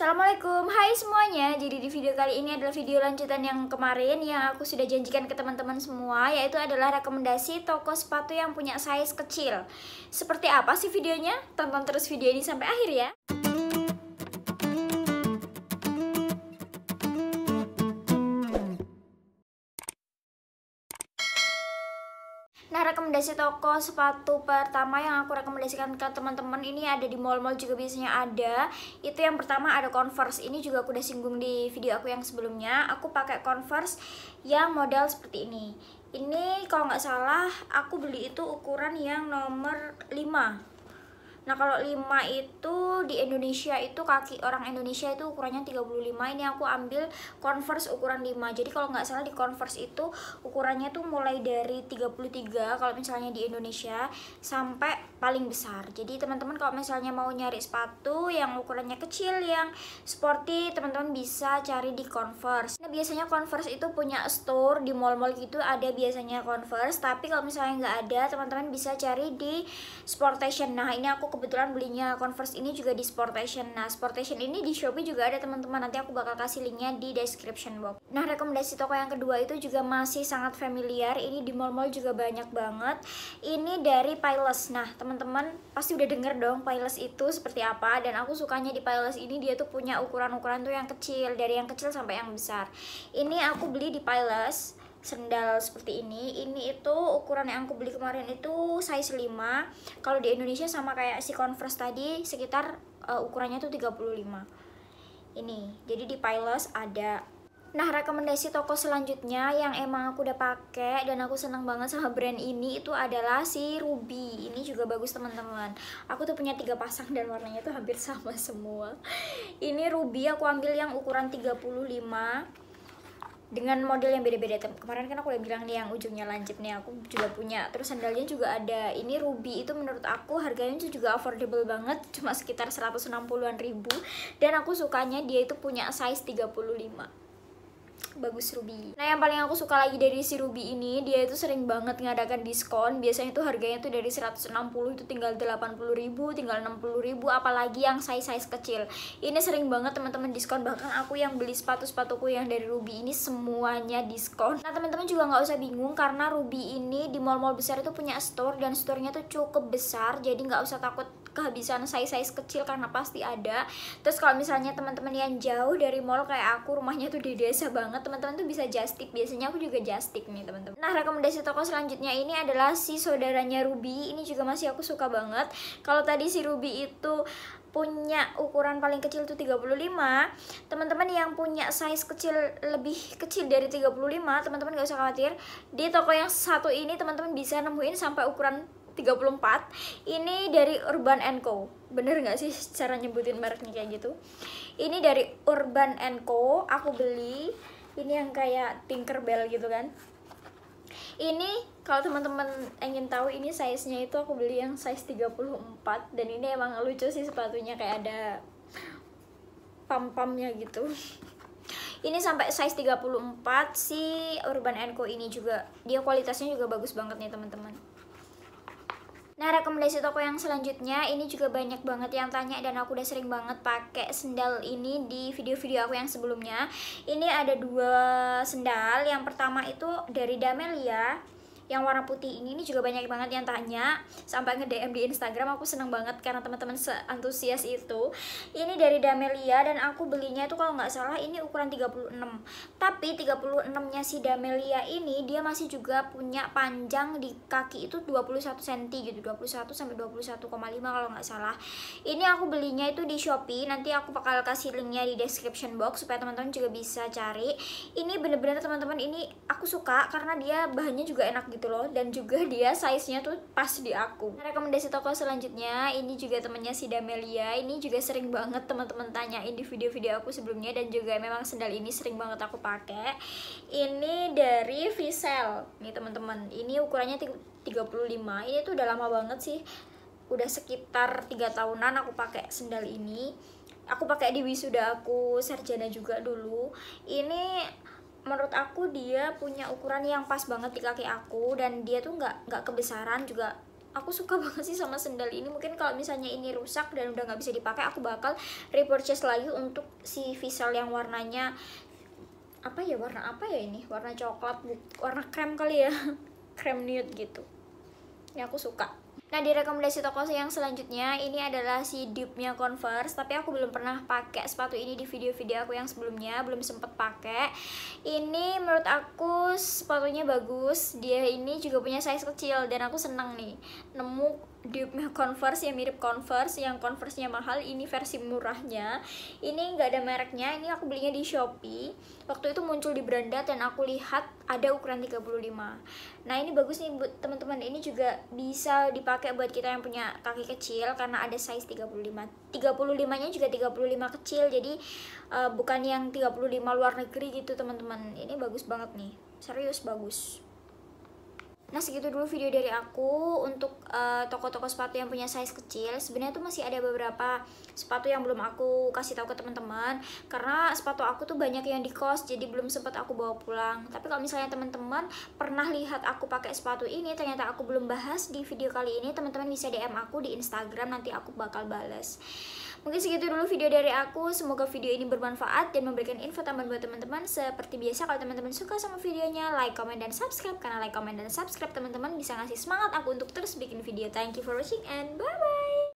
Assalamualaikum, hai semuanya Jadi di video kali ini adalah video lanjutan yang kemarin Yang aku sudah janjikan ke teman-teman semua Yaitu adalah rekomendasi toko sepatu yang punya size kecil Seperti apa sih videonya? Tonton terus video ini sampai akhir ya rekomendasi toko sepatu pertama yang aku rekomendasikan ke teman-teman ini ada di mall-mall juga biasanya ada itu yang pertama ada Converse ini juga aku udah singgung di video aku yang sebelumnya aku pakai Converse yang model seperti ini ini kalau nggak salah aku beli itu ukuran yang nomor 5 Nah kalau 5 itu di Indonesia itu kaki orang Indonesia itu ukurannya 35 ini aku ambil converse ukuran 5 jadi kalau nggak salah di converse itu ukurannya tuh mulai dari 33 kalau misalnya di Indonesia sampai paling besar jadi teman-teman kalau misalnya mau nyari sepatu yang ukurannya kecil yang sporty teman-teman bisa cari di Converse nah biasanya Converse itu punya store di mall-mall gitu ada biasanya Converse tapi kalau misalnya nggak ada teman-teman bisa cari di Sportation nah ini aku kebetulan belinya Converse ini juga di Sportation nah Sportation ini di Shopee juga ada teman-teman nanti aku bakal kasih linknya di description box nah rekomendasi toko yang kedua itu juga masih sangat familiar ini di mall-mall juga banyak banget ini dari Piles nah teman teman-teman pasti udah denger dong pilas itu seperti apa dan aku sukanya di pilas ini dia tuh punya ukuran-ukuran tuh yang kecil dari yang kecil sampai yang besar ini aku beli di pilas sendal seperti ini ini itu ukuran yang aku beli kemarin itu size 5 kalau di Indonesia sama kayak si Converse tadi sekitar uh, ukurannya tuh 35 ini jadi di pilas ada Nah, rekomendasi toko selanjutnya yang emang aku udah pakai dan aku seneng banget sama brand ini itu adalah si Ruby. Ini juga bagus teman-teman. Aku tuh punya tiga pasang dan warnanya tuh hampir sama semua. Ini Ruby aku ambil yang ukuran 35 dengan model yang beda-beda. Kemarin kan aku udah bilang nih yang ujungnya lancip nih aku juga punya. Terus sandalnya juga ada. Ini Ruby itu menurut aku harganya juga affordable banget, cuma sekitar 160-an ribu dan aku sukanya dia itu punya size 35 bagus Ruby. Nah yang paling aku suka lagi dari si Ruby ini, dia itu sering banget ngadakan diskon. Biasanya itu harganya tuh dari 160 itu tinggal 80 ribu, tinggal 60 ribu, apalagi yang size-size kecil. Ini sering banget teman-teman diskon, bahkan aku yang beli sepatu-sepatuku yang dari Ruby ini semuanya diskon. Nah teman-teman juga nggak usah bingung karena Ruby ini di mall-mall besar itu punya store dan store-nya tuh cukup besar, jadi nggak usah takut kehabisan size-size kecil karena pasti ada terus kalau misalnya teman-teman yang jauh dari mall kayak aku rumahnya tuh di desa banget teman-teman tuh bisa justip biasanya aku juga justip nih teman-teman nah rekomendasi toko selanjutnya ini adalah si saudaranya Ruby ini juga masih aku suka banget kalau tadi si Ruby itu punya ukuran paling kecil tuh 35 teman-teman yang punya size kecil lebih kecil dari 35 teman-teman gak usah khawatir di toko yang satu ini teman-teman bisa nemuin sampai ukuran 34 ini dari Urban Co bener nggak sih cara nyebutin mereknya kayak gitu ini dari Urban Co aku beli ini yang kayak Tinkerbell gitu kan ini kalau teman-teman ingin tahu ini size-nya itu aku beli yang size 34 dan ini emang lucu sih sepatunya kayak ada pam-pamnya gitu ini sampai size 34 si Urban Co ini juga dia kualitasnya juga bagus banget nih teman-teman Nah, rekomendasi toko yang selanjutnya ini juga banyak banget yang tanya dan aku udah sering banget pakai sendal ini di video-video aku yang sebelumnya. Ini ada dua sendal. Yang pertama itu dari Damelia yang warna putih ini ini juga banyak banget yang tanya sampai nge DM di Instagram aku seneng banget karena teman-teman seantusias itu ini dari Damelia dan aku belinya itu kalau nggak salah ini ukuran 36 tapi 36 nya si Damelia ini dia masih juga punya panjang di kaki itu 21 cm gitu 21 sampai 21,5 kalau nggak salah ini aku belinya itu di Shopee nanti aku bakal kasih linknya di description box supaya teman-teman juga bisa cari ini bener-bener teman-teman ini aku suka karena dia bahannya juga enak gitu gitu loh dan juga dia size nya tuh pas di aku rekomendasi toko selanjutnya ini juga temennya si Damelia ini juga sering banget teman-teman tanyain di video-video aku sebelumnya dan juga memang sendal ini sering banget aku pakai ini dari Visel nih teman-teman ini ukurannya 35 ini tuh udah lama banget sih udah sekitar tiga tahunan aku pakai sendal ini aku pakai di wisuda aku sarjana juga dulu ini menurut aku dia punya ukuran yang pas banget di kaki aku dan dia tuh nggak nggak kebesaran juga aku suka banget sih sama sendal ini mungkin kalau misalnya ini rusak dan udah nggak bisa dipakai aku bakal repurchase lagi untuk si visal yang warnanya apa ya warna apa ya ini warna coklat warna krem kali ya krem nude gitu ya aku suka Nah di rekomendasi toko yang selanjutnya ini adalah si dipnya Converse tapi aku belum pernah pakai sepatu ini di video-video aku yang sebelumnya belum sempet pakai. Ini menurut aku sepatunya bagus. Dia ini juga punya size kecil dan aku seneng nih nemu di Converse yang mirip Converse yang Converse-nya mahal ini versi murahnya ini nggak ada mereknya ini aku belinya di Shopee waktu itu muncul di beranda dan aku lihat ada ukuran 35 nah ini bagus nih buat teman-teman ini juga bisa dipakai buat kita yang punya kaki kecil karena ada size 35 35 nya juga 35 kecil jadi uh, bukan yang 35 luar negeri gitu teman-teman ini bagus banget nih serius bagus Nah segitu dulu video dari aku untuk toko eh, toko-toko sepatu yang punya size kecil. Sebenarnya tuh masih ada beberapa sepatu yang belum aku kasih tahu ke teman-teman karena sepatu aku tuh banyak yang di kos jadi belum sempat aku bawa pulang. Tapi kalau misalnya teman-teman pernah lihat aku pakai sepatu ini ternyata aku belum bahas di video kali ini, teman-teman bisa DM aku di Instagram nanti aku bakal bales. Mungkin segitu dulu video dari aku. Semoga video ini bermanfaat dan memberikan info tambahan buat teman-teman. Seperti biasa kalau teman-teman suka sama videonya, like, comment, dan subscribe. Karena like, comment, dan subscribe teman-teman bisa ngasih semangat aku untuk terus bikin video. Thank you for watching and bye-bye!